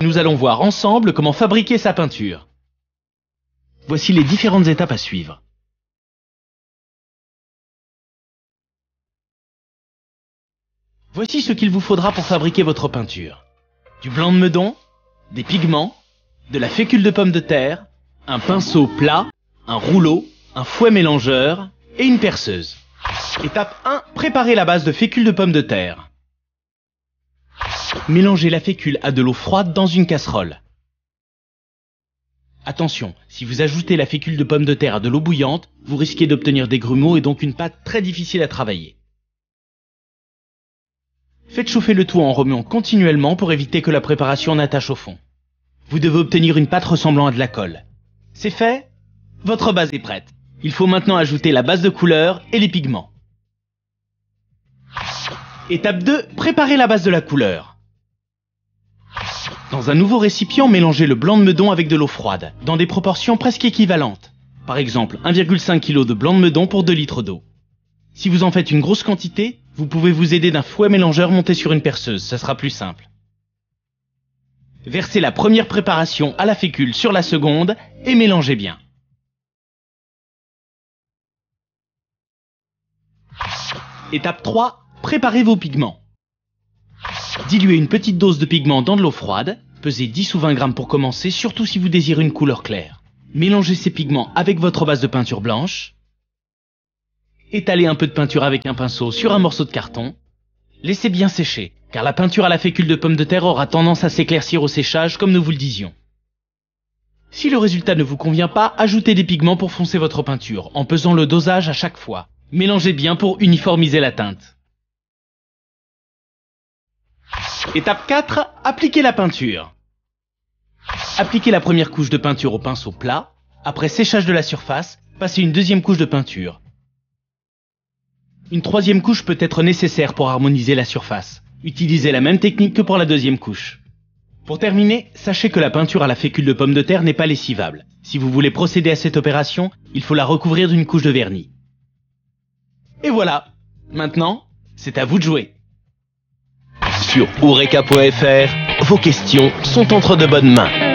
Nous allons voir ensemble comment fabriquer sa peinture. Voici les différentes étapes à suivre. Voici ce qu'il vous faudra pour fabriquer votre peinture. Du blanc de meudon, des pigments, de la fécule de pomme de terre, un pinceau plat, un rouleau, un fouet mélangeur et une perceuse. Étape 1, préparer la base de fécule de pomme de terre. Mélangez la fécule à de l'eau froide dans une casserole. Attention, si vous ajoutez la fécule de pomme de terre à de l'eau bouillante, vous risquez d'obtenir des grumeaux et donc une pâte très difficile à travailler. Faites chauffer le tout en remuant continuellement pour éviter que la préparation n'attache au fond. Vous devez obtenir une pâte ressemblant à de la colle. C'est fait Votre base est prête. Il faut maintenant ajouter la base de couleur et les pigments. Étape 2, Préparer la base de la couleur. Dans un nouveau récipient, mélangez le blanc de meudon avec de l'eau froide, dans des proportions presque équivalentes. Par exemple, 1,5 kg de blanc de meudon pour 2 litres d'eau. Si vous en faites une grosse quantité, vous pouvez vous aider d'un fouet mélangeur monté sur une perceuse, ça sera plus simple. Versez la première préparation à la fécule sur la seconde et mélangez bien. Étape 3, préparez vos pigments. Diluez une petite dose de pigment dans de l'eau froide, pesez 10 ou 20 grammes pour commencer, surtout si vous désirez une couleur claire. Mélangez ces pigments avec votre base de peinture blanche. Étalez un peu de peinture avec un pinceau sur un morceau de carton. Laissez bien sécher, car la peinture à la fécule de pomme de terre aura tendance à s'éclaircir au séchage comme nous vous le disions. Si le résultat ne vous convient pas, ajoutez des pigments pour foncer votre peinture, en pesant le dosage à chaque fois. Mélangez bien pour uniformiser la teinte. Étape 4, appliquer la peinture. Appliquez la première couche de peinture au pinceau plat. Après séchage de la surface, passez une deuxième couche de peinture. Une troisième couche peut être nécessaire pour harmoniser la surface. Utilisez la même technique que pour la deuxième couche. Pour terminer, sachez que la peinture à la fécule de pomme de terre n'est pas lessivable. Si vous voulez procéder à cette opération, il faut la recouvrir d'une couche de vernis. Et voilà Maintenant, c'est à vous de jouer sur Oureka.fr, Vos questions sont entre de bonnes mains.